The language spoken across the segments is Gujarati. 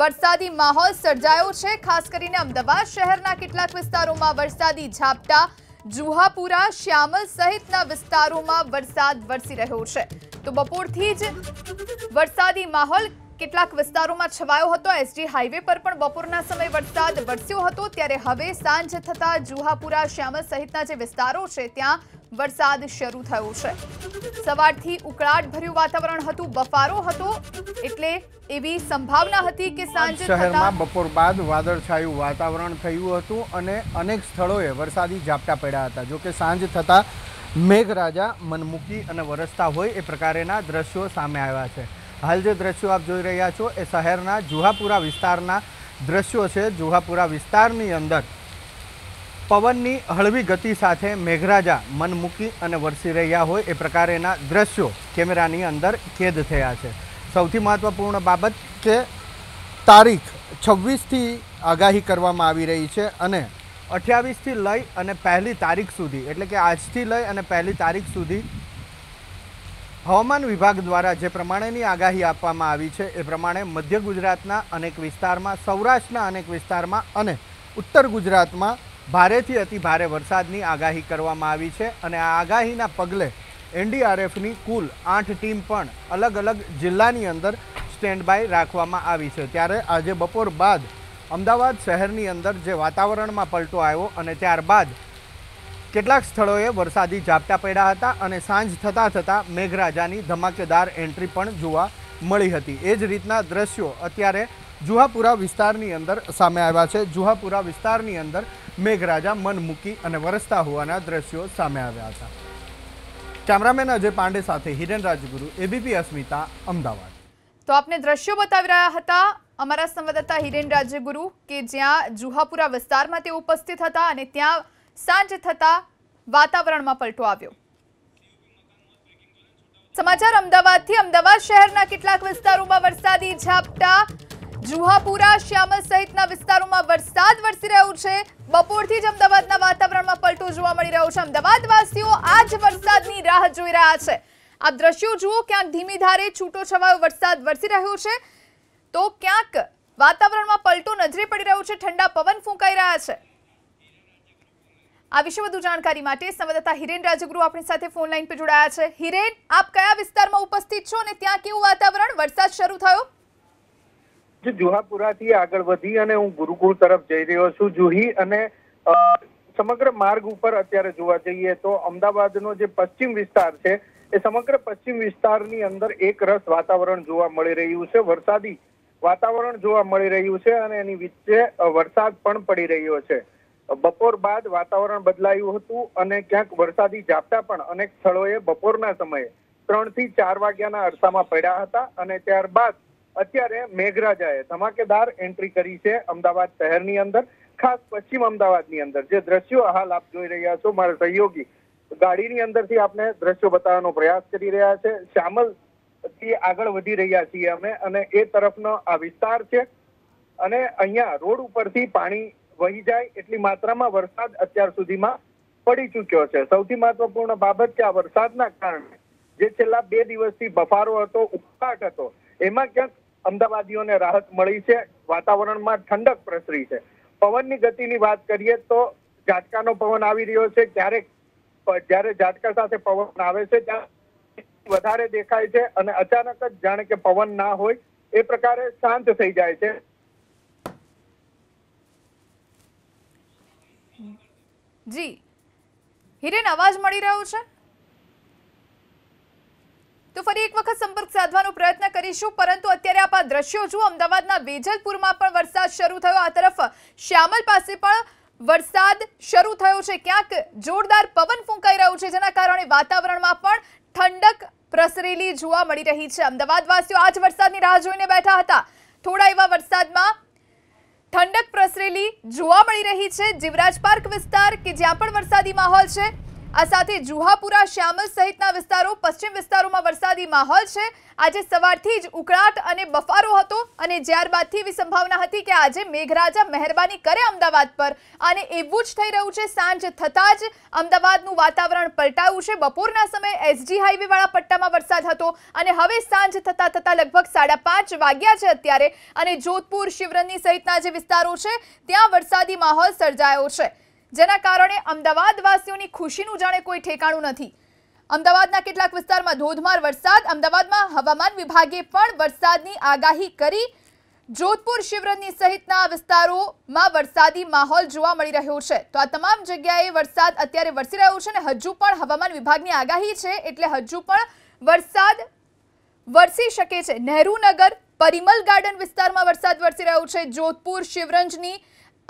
વરસાદી માહોલ સર્જાયો છે ખાસ કરીને અમદાવાદ શહેરના કેટલાક વિસ્તારોમાં વરસાદી ઝાપટા જુહાપુરા શ્યામલ સહિતના વિસ્તારોમાં વરસાદ વરસી રહ્યો છે તો બપોરથી જ વરસાદી માહોલ કેટલાક વિસ્તારોમાં છવાયો હતો એસજી હાઈવે પર પણ બપોરના સમય વર્તાત વર્ષ્યો હતો ત્યારે હવે સાંજ થતા જુહાપુરા શામળ સહિતના જે વિસ્તારો છે ત્યાં વરસાદ શરૂ થયો છે સવારથી ઉકળાટ ભર્યું વાતાવરણ હતું બફારો હતો એટલે એવી સંભાવના હતી કે સાંજ થતામાં બપોર બાદ વાદળછાયું વાતાવરણ થયું હતું અને अनेक સ્થળોએ વરસાદી ઝાપટા પડ્યા હતા જો કે સાંજ થતા मेघराजा મનમુખી અને વરસતા હોય એ પ્રકારના દ્રશ્યો સામે આવ્યા છે હાલ જે દ્રશ્યો આપ જોઈ રહ્યા છો એ શહેરના જુહાપુરા વિસ્તારના દ્રશ્યો છે જુહાપુરા વિસ્તારની અંદર પવનની હળવી ગતિ સાથે મેઘરાજા મન મૂકી અને વરસી રહ્યા હોય એ પ્રકારેના દ્રશ્યો કેમેરાની અંદર કેદ થયા છે સૌથી મહત્ત્વપૂર્ણ બાબત કે તારીખ છવ્વીસથી આગાહી કરવામાં આવી રહી છે અને અઠ્યાવીસથી લઈ અને પહેલી તારીખ સુધી એટલે કે આજથી લઈ અને પહેલી તારીખ સુધી હવામાન વિભાગ દ્વારા જે પ્રમાણેની આગાહી આપવામાં આવી છે એ પ્રમાણે મધ્ય ગુજરાતના અનેક વિસ્તારમાં સૌરાષ્ટ્રના અનેક વિસ્તારમાં અને ઉત્તર ગુજરાતમાં ભારેથી અતિ ભારે વરસાદની આગાહી કરવામાં આવી છે અને આ આગાહીના પગલે એનડીઆરએફની કુલ આઠ ટીમ પણ અલગ અલગ જિલ્લાની અંદર સ્ટેન્ડ બાય રાખવામાં આવી છે ત્યારે આજે બપોર બાદ અમદાવાદ શહેરની અંદર જે વાતાવરણમાં પલટો આવ્યો અને ત્યારબાદ કેટલાક સ્થળોએ વરસાદી ઝાપટા પડ્યા હતા અને સાંજ થતાં થતાં મેઘરાજાની ધમાકેદાર એન્ટ્રી પણ જોવા મળી હતી એ જ રીતના દ્રશ્યો અત્યારે જુહાપુરા વિસ્તારની અંદર સામે આવ્યા છે જુહાપુરા વિસ્તારની અંદર મેઘરાજા મન મૂકી અને વરસતા હોવાના દ્રશ્યો સામે આવ્યા હતા કેમેરામેન અજય પાંડે સાથે હિરેન રાજગુરુ એબીપી અસ્મિતા અમદાવાદ તો આપને દ્રશ્યો બતાવી રહ્યા હતા અમારા સંવાદદાતા હિરેન રાજગુરુ કે જ્યાં જુહાપુરા વિસ્તારમાં તે ઉપસ્થિત હતા અને ત્યાં સાંજ થતાં વાતાવરણમાં પલટો આવ્યો સમાચાર અમદાવાદથી અમદાવાદ શહેરના કેટલાક વિસ્તારોમાં વરસાદી ઝાપટા જુહાપુરા શ્યામલ સહિતના વિસ્તારોમાં વરસાદ વરસી રહ્યો છે બપોરથી જ અમદાવાદના વાતાવરણમાં પલટો જોવા મળી રહ્યો છે અમદાવાદવાસીઓ આજ વરસાદની રાહ જોઈ રહ્યા છે આ દ્રશ્યો જુઓ ક્યાંક ધીમી ધારે છૂટો છવાયો વરસાદ વરસી રહ્યો છે તો ક્યાંક વાતાવરણમાં પલટો નજરે પડી રહ્યો છે ઠંડા પવન ફૂંકાઈ રહ્યા છે આ વિશે વધુ જાણકારી માટે સંવાદદાતા હિરેન રાજગુરુ આપણી સાથે ફોન લાઈન પર જોડાયા છે હિરેન આપ કયા વિસ્તારમાં ઉપસ્થિત છો અને ત્યાં કેવું વાતાવરણ વરસાદ શરૂ થયો જો જુહાપુરાથી આગળ વધી અને હું ગુરુકુળ તરફ જઈ રહ્યો છું જુહી અને સમગ્ર માર્ગ ઉપર અત્યારે જોવા જઈએ તો અમદાવાદનો જે પશ્ચિમ વિસ્તાર છે એ સમગ્ર પશ્ચિમ વિસ્તારની અંદર એક રસ વાતાવરણ જોવા મળી રહ્યું છે વરસાદી વાતાવરણ જોવા મળી રહ્યું છે અને એની વચ્ચે વરસાદ પણ પડી રહ્યો છે બપોર બાદ વાતાવરણ બદલાયું હતું અને ક્યાંક વરસાદી ઝાપટા પણ અનેક સ્થળોએ બપોરના સમયે ત્રણ થી ચાર વાગ્યાના અરસામાં પડ્યા હતા અને ત્યારબાદ અત્યારે મેઘરાજાએ ધમાકેદાર એન્ટ્રી કરી છે અમદાવાદ શહેરની અંદર ખાસ પશ્ચિમ અમદાવાદની અંદર જે દ્રશ્યો હાલ આપ જોઈ રહ્યા છો મારા સહયોગી ગાડીની અંદરથી આપને દ્રશ્યો બતાવવાનો પ્રયાસ કરી રહ્યા છે શ્યામલ થી આગળ વધી રહ્યા છીએ અમે અને એ તરફનો આ વિસ્તાર છે અને અહીંયા રોડ ઉપરથી પાણી વહી જાય એટલી માત્રામાં વરસાદ અત્યાર સુધીમાં પડી ચૂક્યો છે સૌથી મહત્વપૂર્ણ બાબત કે આ વરસાદના કારણે જે છેલ્લા બે દિવસથી બફારો હતો ઉકળાટ હતો એમાં ક્યાંક અમદાવાદીઓને રાહત મળી છે વાતાવરણમાં ઠંડક પ્રસરી છે પવનની ગતિની વાત કરીએ તો ઝાટકાનો પવન આવી રહ્યો છે ક્યારેક જ્યારે ઝાટકા સાથે પવન આવે છે ત્યાં વધારે દેખાય છે અને અચાનક જ જાણે કે પવન ના હોય એ પ્રકારે શાંત થઈ જાય છે જી હિરેન અવાજ મળી રહ્યો છે તો ફરી એક વખત સંપર્ક સાધવાનો પ્રયત્ન કરીશું પરંતુ અત્યારે આપ આ દ્રશ્યો જુઓ અમદાવાદના વેજલપુરમાં પણ વરસાદ શરૂ થયો આ તરફ શ્યામલ પાસે પણ વરસાદ શરૂ થયો છે ક્યાંક જોરદાર પવન ફૂંકાઈ રહ્યો છે જેના કારણે વાતાવરણમાં પણ ઠંડક પ્રસરેલી જોવા મળી રહી છે અમદાવાદવાસીઓ આજ વરસાદની રાહ જોઈને બેઠા હતા થોડા એવા વરસાદમાં ઠંડક પ્રસરેલી જોવા મળી રહી છે જીવરાજ પાર્ક વિસ્તાર કે જ્યાં પણ વરસાદી માહોલ છે આ સાથે જૂહાપુરા શામળ સહિતના વિસ્તારો પશ્ચિમ વિસ્તારોમાં વરસાદી માહોલ છે આજે સવારથી જ ઉકળાટ અને બફારો હતો અને્યારબાદથી વિ સંભાવના હતી કે આજે મેઘરાજા મહેરબાની કરે અમદાવાદ પર અને એવું જ થઈ રહ્યું છે સાંજ થતા જ અમદાવાદનું વાતાવરણ પલટાયું છે બપોરના સમયે એસજી હાઈવે વાળા પટ્ટામાં વરસાદ હતો અને હવે સાંજ થતા થતા લગભગ 5:30 વાગ્યા છે અત્યારે અને जोधपुर શિવરની સહિતના જે વિસ્તારો છે ત્યાં વરસાદી માહોલ સર્જાયો છે જેના કારણે અમદાવાદવાસીઓની ખુશીનું જાણે કોઈ ઠેકાણું નથી અમદાવાદના કેટલાક વિસ્તારમાં ધોધમાર વરસાદ અમદાવાદમાં હવામાન વિભાગે પણ વરસાદની આગાહી કરી જોધપુર શિવરજની સહિતના વિસ્તારોમાં વરસાદી માહોલ જોવા મળી રહ્યો છે તો આ તમામ જગ્યાએ વરસાદ અત્યારે વરસી રહ્યો છે અને હજુ પણ હવામાન વિભાગની આગાહી છે એટલે હજુ પણ વરસાદ વરસી શકે છે નહેરુનગર પરિમલ ગાર્ડન વિસ્તારમાં વરસાદ વરસી રહ્યો છે જોધપુર શિવરંજની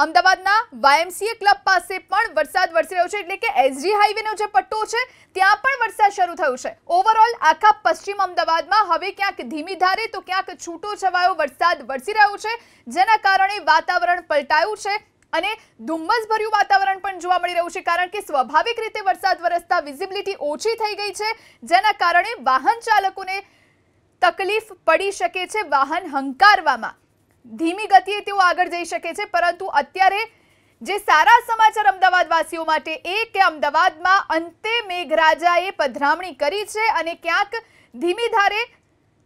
અમદાવાદના વાયએમસીએ ક્લબ પાસે પણ વરસાદ વરસી રહ્યો છે એટલે કે એસજી હાઈવેનો જે પટ્ટો છે ત્યાં પણ વર્ષા શરૂ થયો છે ઓવરઓલ આખા પશ્ચિમ અમદાવાદમાં હવે ક્યાંક ધીમી ધારે તો ક્યાંક છૂટો છવાયો વરસાદ વરસી રહ્યો છે જેના કારણે વાતાવરણ પલટાયું છે અને ધુમ્મસ ભરીયું વાતાવરણ પણ જોવા મળી રહ્યું છે કારણ કે સ્વાભાવિક રીતે વરસાદ વરસતા વિઝિબિલિટી ઓછી થઈ ગઈ છે જેના કારણે વાહન ચાલકોને તકલીફ પડી શકે છે વાહન હંકારવામાં ધીમી ગતિએ તેઓ આગળ જઈ શકે છે પરંતુ અત્યારે જે સારા સમાચાર અમદાવાદવાસીઓ માટે એ કે અમદાવાદમાં અંતે મેઘરાજાએ પધરામણી કરી છે અને ક્યાંક ધીમી ધારે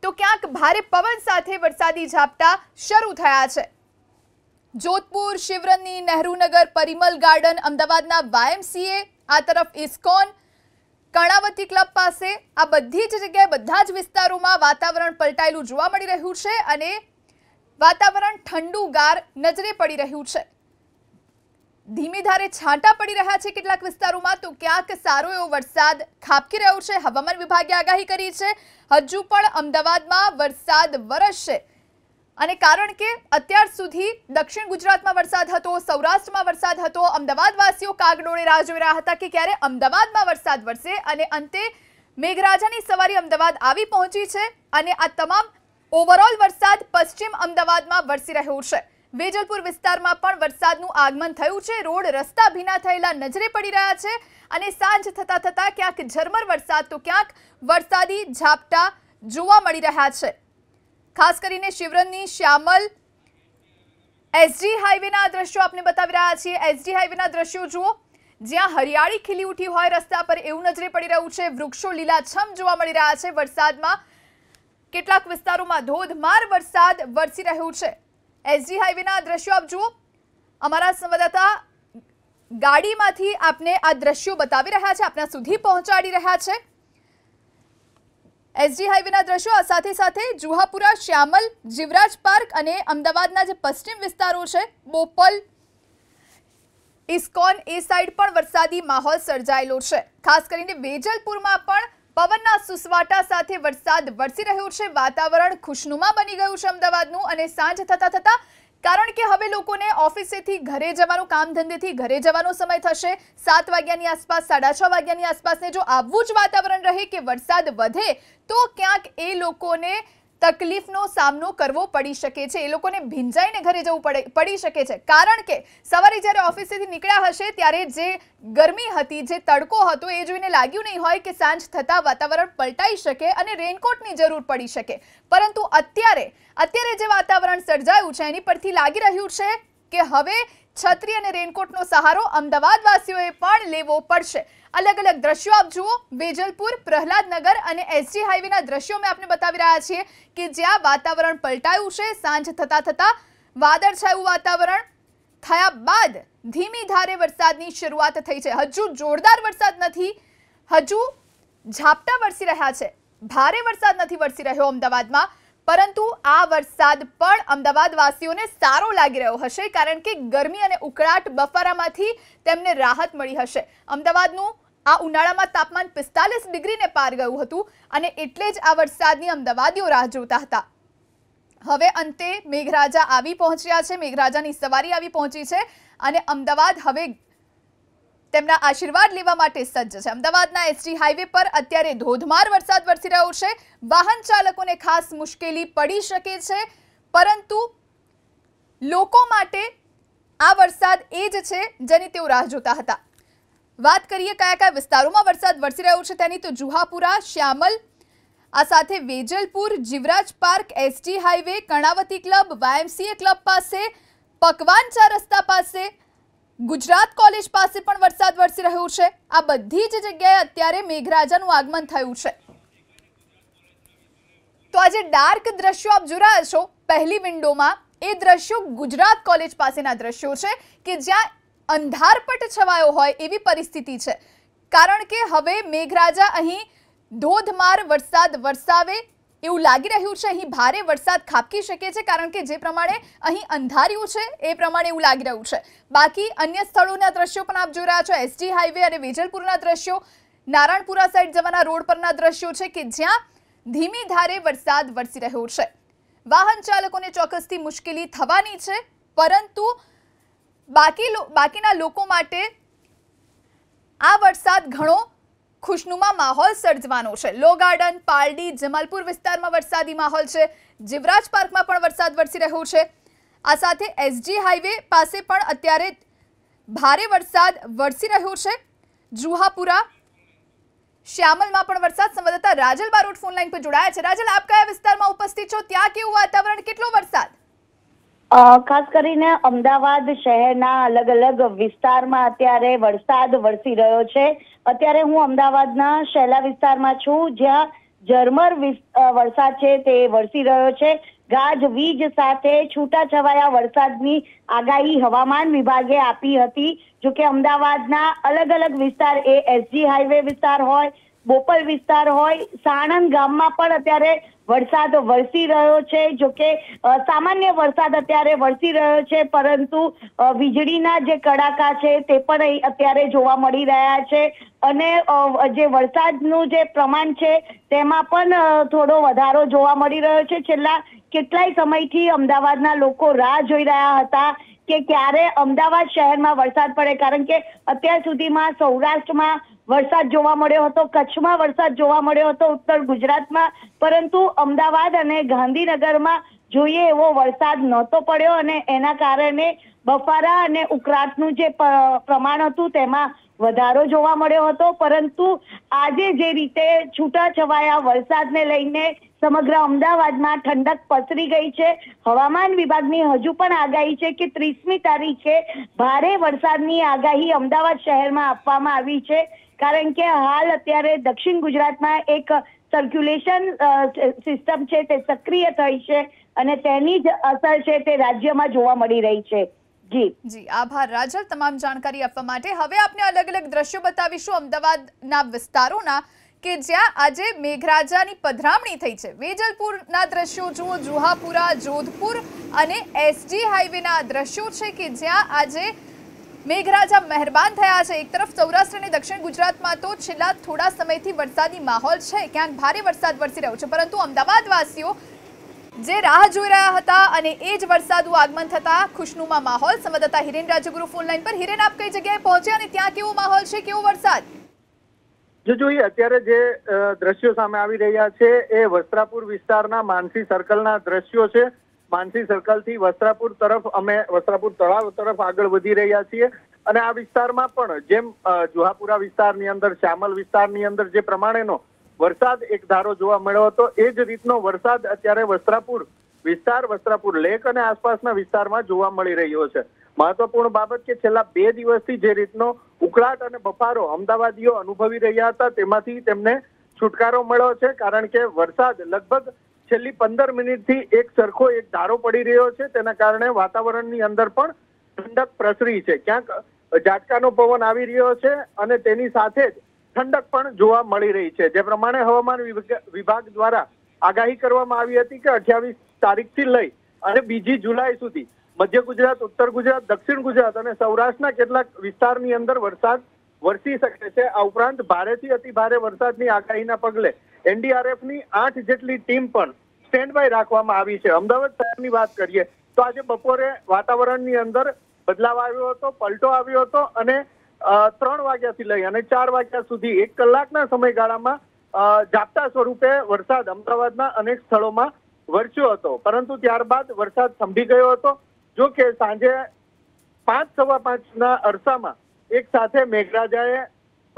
તો ક્યાંક ભારે પવન સાથે વરસાદી ઝાપટા શરૂ થયા છે જોધપુર શિવરની નહેરુનગર પરિમલ ગાર્ડન અમદાવાદના વાયએમસીએ આ તરફ ઇસ્કોન કર્ણાવતી ક્લબ પાસે આ બધી જ જગ્યાએ બધા જ વિસ્તારોમાં વાતાવરણ પલટાયેલું જોવા મળી રહ્યું છે અને વાતાવરણ ઠંડુ ગાર નજરે પડી રહ્યું છે ધીમી ધારે છાંટા પડી રહ્યા છે કેટલાક વિસ્તારોમાં તો ક્યાંક સારો એવો વરસાદ ખાબકી રહ્યો છે હવામાન વિભાગે આગાહી કરી છે હજુ પણ અમદાવાદમાં વરસાદ વરસશે અને કારણ કે અત્યાર સુધી દક્ષિણ ગુજરાતમાં વરસાદ હતો સૌરાષ્ટ્રમાં વરસાદ હતો અમદાવાદવાસીઓ કાગડોળે રાહ જોઈ રહ્યા હતા કે ક્યારે અમદાવાદમાં વરસાદ વરસે અને અંતે મેઘરાજાની સવારી અમદાવાદ આવી પહોંચી છે અને આ તમામ ઓવરઓલ વરસાદ પશ્ચિમ અમદાવાદમાં વરસી રહ્યો છે વેજલપુર વિસ્તારમાં પણ વરસાદનું આગમન થયું છે રોડ રસ્તા ભીના થયેલા નજરે પડી રહ્યા છે અને સાંજ થતાં થતાં ક્યાંક ઝરમર વરસાદ તો ક્યાંક વરસાદી ઝાપટા જોવા મળી રહ્યા છે ખાસ કરીને શિવરનની શ્યામલ એસજી હાઈવેના દ્રશ્યો આપને બતાવી રહ્યા છીએ એસજી હાઈવેના દ્રશ્યો જુઓ જ્યાં હરિયાળી ખીલી ઉઠી હોય રસ્તા પર એવું નજરે પડી રહ્યું છે વૃક્ષો લીલાછમ જોવા મળી રહ્યા છે વરસાદમાં કેટલાક વિસ્તારોમાં ધોધમાર વરસાદ વરસી રહ્યો છે એસજી હાઈવેના દ્રશ્યો આપ જુઓ અમારા સંવાદદાતા ગાડીમાંથી આપને આ દ્રશ્યો બતાવી રહ્યા છે આપના સુધી પહોંચાડી રહ્યા છે એસજી હાઈવેના દ્રશ્યો આ સાથે સાથે જુહાપુરા શ્યામલ જીવરાજ પાર્ક અને અમદાવાદના જે પશ્ચિમ વિસ્તારો છે બોપલ ઇસ્કોન એ સાઈડ પણ વરસાદી માહોલ સર્જાયેલો છે ખાસ કરીને વેજલપુરમાં પણ અવના સુસવાટા સાથે વરસાદ વર્ષી રહ્યો છે વાતાવરણ ખુશનુમા બની ગયું છે અમદાવાદનું અને સાંજ થતા થતા કારણ કે હવે લોકોને ઓફિસથી ઘરે જવાનો કામ ધંધેથી ઘરે જવાનો સમય થશે 7 વાગ્યાની આસપાસ 6:30 વાગ્યાની આસપાસ જે આવું જ વાતાવરણ રહે કે વરસાદ વધે તો ક્યાંક એ લોકોને તકલીફનો સામનો કરવો પડી શકે છે એ લોકોને ભીંજાઈને ઘરે જવું પડે પડી શકે છે કારણ કે સવારે જ્યારે ઓફિસેથી નીકળ્યા હશે ત્યારે જે ગરમી હતી જે તડકો હતો એ જોઈને લાગ્યું નહીં હોય કે સાંજ થતાં વાતાવરણ પલટાઈ શકે અને રેનકોટની જરૂર પડી શકે પરંતુ અત્યારે અત્યારે જે વાતાવરણ સર્જાયું છે એની પરથી લાગી રહ્યું છે કે હવે છત્રી અને રેનકોટનો સહારો અમદાવાદવાસીઓએ પણ લેવો પડશે અલગ અલગ દ્રશ્યો આપ જુઓ વેજલપુર પ્રહલાદનગર અને એસજી હાઈવેના દ્રશ્યો મેં આપને બતાવી રહ્યા છીએ કે જ્યાં વાતાવરણ પલટાયું છે સાંજ થતાં થતાં વાદળછાયું વાતાવરણ થયા બાદ ધીમી ધારે વરસાદની શરૂઆત થઈ છે હજુ જોરદાર વરસાદ નથી હજુ ઝાપટા વરસી રહ્યા છે ભારે વરસાદ નથી વરસી રહ્યો અમદાવાદમાં પરંતુ આ વરસાદ પણ અમદાવાદવાસીઓને સારો લાગી રહ્યો હશે કારણ કે ગરમી અને ઉકળાટ બફારામાંથી તેમને રાહત મળી હશે અમદાવાદનું આ ઉનાળામાં તાપમાન પિસ્તાલીસ ડિગ્રીને પાર ગયું હતું અને એટલે જ આ વરસાદની અમદાવાદીઓ રાહ જોતા હતા હવે અંતે મેઘરાજા આવી પહોંચ્યા છે મેઘરાજાની સવારી આવી પહોંચી છે અને અમદાવાદ હવે તેમના આશીર્વાદ લેવા માટે સજ્જ છે અમદાવાદના એસટી હાઈવે પર અત્યારે ધોધમાર વરસાદ વરસી રહ્યો છે વાહન ચાલકોને ખાસ મુશ્કેલી પડી શકે છે પરંતુ લોકો માટે આ વરસાદ એ જ છે જેની તેઓ રાહ જોતા હતા વાત કરીએ કયા કયા વિસ્તારોમાં વરસાદ વરસી રહ્યો છે તેની તો જુહાપુરા શ્યામલ આ સાથે Vejalpur Jivraj park ST highway Karnavati club YMCA club પાસે પકવાન ચા રસ્તા પાસે ગુજરાત કોલેજ પાસે પણ વરસાદ વરસી રહ્યો છે આ બધી જ જગ્યાએ અત્યારે મેઘરાજાનું આગમન થયું છે તો આજે ડાર્ક દ્રશ્યો આપ જોઈ રહ્યા છો પહેલી વિન્ડોમાં એ દ્રશ્યો ગુજરાત કોલેજ પાસેના દ્રશ્યો છે કે જ્યાં અંધારપટ છવાયો હોય એવી પરિસ્થિતિ છે કારણ કે હવે મેઘરાજા અહીં ધોધમાર વરસાદ વરસાવે એવું લાગી રહ્યું છે અહીં ભારે વરસાદ ખાબકી શકે છે કારણ કે જે પ્રમાણે અહીં અંધાર્યું છે એ પ્રમાણે એવું લાગી રહ્યું છે બાકી અન્ય સ્થળોના દ્રશ્યો પણ આપ જોઈ રહ્યા છો એસટી હાઈવે અને વેજલપુરના દ્રશ્યો નારાયણપુરા સાઈડ જવાના રોડ પરના દ્રશ્યો છે કે જ્યાં ધીમી ધારે વરસાદ વરસી રહ્યો છે વાહન ચાલકોને ચોક્કસથી મુશ્કેલી થવાની છે પરંતુ બાકી લોકો બાકીના લોકો માટે આ વરસાદ ઘણો ખુશનુમા માહોલ સર્જવાનો છે લો ગાર્ડન પાલડી જમાલપુર વિસ્તારમાં વરસાદી માહોલ છે જીવરાજ પાર્કમાં પણ વરસાદ વરસી રહ્યો છે આ સાથે એસજી હાઈવે પાસે પણ અત્યારે ભારે વરસાદ વરસી રહ્યો છે જુહાપુરા શામલમાં પણ વરસાદ સંભળતા રાજલબા રોડ ફોન લાઈન પર જોડાયા છે રાજલ આપ કયા વિસ્તારમાં ઉપસ્થિત છો ત્યાં કેવું વાતાવરણ કેટલો વરસાદ ખાસ કરીને અમદાવાદ શહેરના અલગ અલગ વિસ્તારમાં અત્યારે વરસાદ વરસી રહ્યો છે અત્યારે હું અમદાવાદના શેલા વિસ્તારમાં છું જ્યાં ઝરમર વરસાદ છે તે વરસી રહ્યો છે ગાજ વીજ સાથે છૂટાછવાયા વરસાદની આગાહી હવામાન વિભાગે આપી હતી જોકે અમદાવાદના અલગ અલગ વિસ્તાર એ એસજી હાઈવે વિસ્તાર હોય બોપલ વિસ્તાર હોય સાણંદ ગામમાં પણ અત્યારે વરસાદ વરસી રહ્યો છે જો કે સામાન્ય વરસાદ અત્યારે વરસી રહ્યો છે પરંતુ વીજળીના જે કડાકા છે તે પણ અત્યારે જોવા મળી રહ્યા છે અને જે વરસાદનું જે પ્રમાણ છે તેમાં પણ થોડો વધારો જોવા મળી રહ્યો છે છેલ્લા કેટલાય સમયથી અમદાવાદના લોકો રાહ જોઈ રહ્યા હતા કે ક્યારે અમદાવાદ શહેરમાં વરસાદ પડે કારણ કે અત્યાર સુધીમાં સૌરાષ્ટ્રમાં વરસાદ જોવા મળ્યો હતો કચ્છમાં વરસાદ જોવા મળ્યો હતો ઉત્તર ગુજરાતમાં પરંતુ અમદાવાદ અને ગાંધીનગરમાં જોઈએ એવો વરસાદ નહોતો પડ્યો અને એના કારણે બફારા અને ઉકળાટનું જે પ્રમાણ હતું તેમાં વધારો જોવા મળ્યો હતો પરંતુ આજે જે રીતે છૂટાછવાયા વરસાદને લઈને સમગ્ર અમદાવાદમાં ઠંડક પસરી ગઈ છે હવામાન વિભાગની હજુ પણ આગાહી છે કે ત્રીસમી તારીખે ભારે વરસાદની આગાહી અમદાવાદ શહેરમાં આપવામાં આવી છે કારણ કે હાલ અત્યારે દક્ષિણ ગુજરાતમાં એક સર્ક્યુલેશન સિસ્ટમ છે તે સક્રિય થઈ છે અને તેની જ અસર છે તે રાજ્યમાં જોવા મળી રહી છે જી જી આભાર રાજલ તમામ જાણકારી આપવા માટે હવે આપણે અલગ અલગ દ્રશ્યો બતાવીશું અમદાવાદના વિસ્તારોના કે જ્યાં આજે મેઘરાજાની પધરામણી થઈ છે વેજલપુરના દ્રશ્યો જુઓ જુહાપુરા જોધપુર અને એસજી હાઈવેના દ્રશ્યો છે કે જ્યાં આજે મેઘરાજા મહેરબાન થયા છે એક તરફ સૌરાષ્ટ્ર અને દક્ષિણ ગુજરાતમાં તો છેલ્લા થોડા સમયથી વરસાદી માહોલ છે ક્યાંક ભારે વરસાદ વરસી રહ્યો છે પરંતુ અમદાવાદવાસીઓ જે રાહ જોઈ રહ્યા હતા અને એ જ વરસાદનું આગમન થતા ખુશનુમા માહોલ સંવાદદાતા હિરેન રાજગુરુ ફોન લાઈન પર હિરેન આપ કઈ જગ્યાએ પહોંચ્યા અને ત્યાં કેવો માહોલ છે કેવો વરસાદ જો જોઈએ અત્યારે જે દ્રશ્યો સામે આવી રહ્યા છે એ વસ્ત્રાપુર વિસ્તારના માનસી સર્કલના દ્રશ્યો છે માનસી સર્કલથી વસ્ત્રાપુર તરફ અમે વસ્ત્રાપુર તળાવ તરફ આગળ વધી રહ્યા છીએ અને આ વિસ્તારમાં પણ જેમ જુહાપુરા વિસ્તારની અંદર શ્યામલ વિસ્તારની અંદર જે પ્રમાણેનો વરસાદ એક ધારો જોવા મળ્યો હતો એ જ રીતનો વરસાદ અત્યારે વસ્ત્રાપુર વિસ્તાર વસ્ત્રાપુર લેક અને આસપાસના વિસ્તારમાં જોવા મળી રહ્યો છે મહત્વપૂર્ણ બાબત કે છેલ્લા બે દિવસથી જે રીતનો ઉકળાટ અને બફારો અમદાવાદીઓ અનુભવી રહ્યા હતા તેમાંથી તેમને છુટકારો મળ્યો છે કારણ કે વરસાદ લગભગ છેલ્લી પંદર મિનિટથી એક સરખો એક ધારો પડી રહ્યો છે તેના કારણે વાતાવરણની અંદર પણ ઠંડક પ્રસરી છે ક્યાંક ઝાટકાનો પવન આવી રહ્યો છે અને તેની સાથે જ ઠંડક પણ જોવા મળી રહી છે જે પ્રમાણે હવામાન વિભાગ દ્વારા આગાહી કરવામાં આવી હતી કે અઠ્યાવીસ તારીખથી લઈ અને બીજી જુલાઈ સુધી મધ્ય ગુજરાત ઉત્તર ગુજરાત દક્ષિણ ગુજરાત અને સૌરાષ્ટ્રના કેટલાક વિસ્તારની અંદર વરસાદ વરસી શકે છે આ ઉપરાંત ભારેથી અતિ ભારે વરસાદની આગાહીના પગલે એનડીઆરએફની આઠ જેટલી ટીમ પણ સ્ટેન્ડ બાય રાખવામાં આવી છે અમદાવાદ શહેરની વાત કરીએ તો આજે બપોરે વાતાવરણની અંદર બદલાવ આવ્યો હતો પલટો આવ્યો હતો અને ત્રણ વાગ્યાથી લઈ અને ચાર વાગ્યા સુધી એક કલાકના સમયગાળામાં જાપતા સ્વરૂપે વરસાદ અમદાવાદના અનેક સ્થળોમાં વરસ્યો હતો પરંતુ ત્યારબાદ વરસાદ થંભી ગયો હતો જો કે સાંજે પાંચ સવા પાંચના અરસામાં એક સાથે મેઘરાજાએ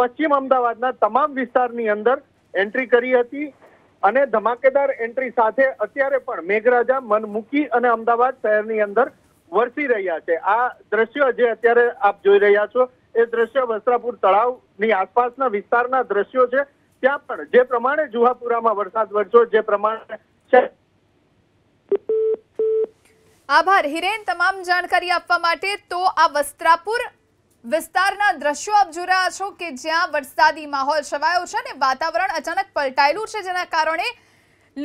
પશ્ચિમ અમદાવાદના તમામ વિસ્તારની અંદર એન્ટ્રી કરી હતી અને ધમાકેદાર એન્ટ્રી સાથે અત્યારે પણ મેઘરાજા મન મૂકી અને અમદાવાદ શહેરની અંદર વરસી રહ્યા છે આ દ્રશ્યો જે અત્યારે આપ જોઈ રહ્યા છો એ દ્રશ્ય વસ્ત્રાપુર તળાવની આસપાસના વિસ્તારના દ્રશ્યો છે ત્યાં પણ જે પ્રમાણે જુહાપુરામાં વરસાદ વરસ્યો જે પ્રમાણે છે આભાર હિરેન તમામ જાણકારી આપવા માટે તો આ વસ્ત્રાપુર વિસ્તારના દ્રશ્યો આપ જોઈ રહ્યા છો કે જ્યાં વરસાદી માહોલ છવાયો છે અને વાતાવરણ અચાનક પલટાયેલું છે જેના કારણે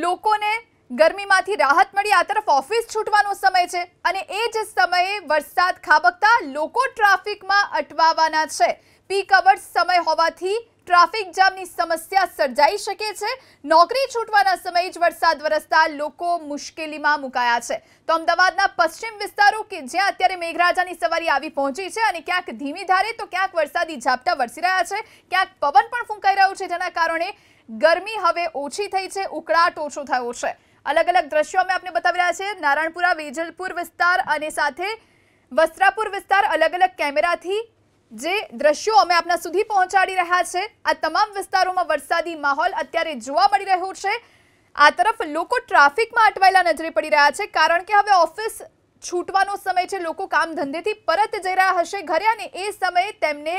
લોકોને ગરમીમાંથી રાહત મળી આ તરફ ઓફિસ છૂટવાનો સમય છે અને એ જ સમયે વરસાદ ખાબકતા લોકો ટ્રાફિકમાં અટવાવાના છે પીક અવર્સ સમય હોવાથી ટ્રાફિક જામની સમસ્યા સર્જાઈ શકે છે નોકરી છૂટવાના સમય જ વરસાદ વરસતા લોકો મુશ્કેલીમાં મુકાયા છે તો અમદાવાદના પશ્ચિમ વિસ્તારો કે જ્યાં અત્યારે મેઘરાજાની સવારી આવી પહોંચી છે અને ક્યાંક ધીમી ધારે તો ક્યાંક વરસાદી ઝાપટા વર્ષી રહ્યો છે ક્યાંક પવન પણ ફૂંકાઈ રહ્યો છે જેના કારણે ગરમી હવે ઓછી થઈ છે ઉકળાટોચો થયો છે અલગ અલગ દ્રશ્યો મે આપણે બતાવી રહ્યા છે નારાણપુરા વેજલપુર વિસ્તાર અને સાથે વસરાપુર વિસ્તાર અલગ અલગ કેમેરાથી જે દ્રશ્યો અમે આપના સુધી પહોંચાડી રહ્યા છે આ તમામ વિસ્તારોમાં વરસાદી માહોલ અત્યારે જોવા મળી રહ્યો છે આ તરફ લોકો ટ્રાફિકમાં અટવાયેલા નજરે પડી રહ્યા છે કારણ કે હવે ઓફિસ છૂટવાનો સમય છે લોકો કામ ધંધેથી પરત જઈ રહ્યા હશે ઘરે અને એ સમયે તેમણે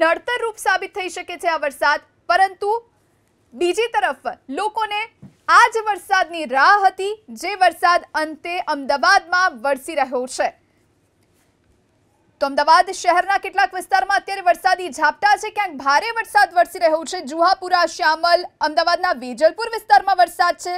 નડતર રૂપ સાબિત થઈ શકે છે આ વરસાદ પરંતુ બીજી તરફ લોકોને આજ વરસાદની રાહ હતી જે વરસાદ અંતે અમદાવાદમાં વર્ષી રહ્યો છે તો અમદાવાદ શહેરના કેટલાક વિસ્તારમાં અત્યારે વરસાદી ઝાપટા છે ક્યાંક ભારે વરસાદ વરસી રહ્યો છે જુહાપુરા શ્યામલ અમદાવાદના વેજલપુર વિસ્તારમાં વરસાદ છે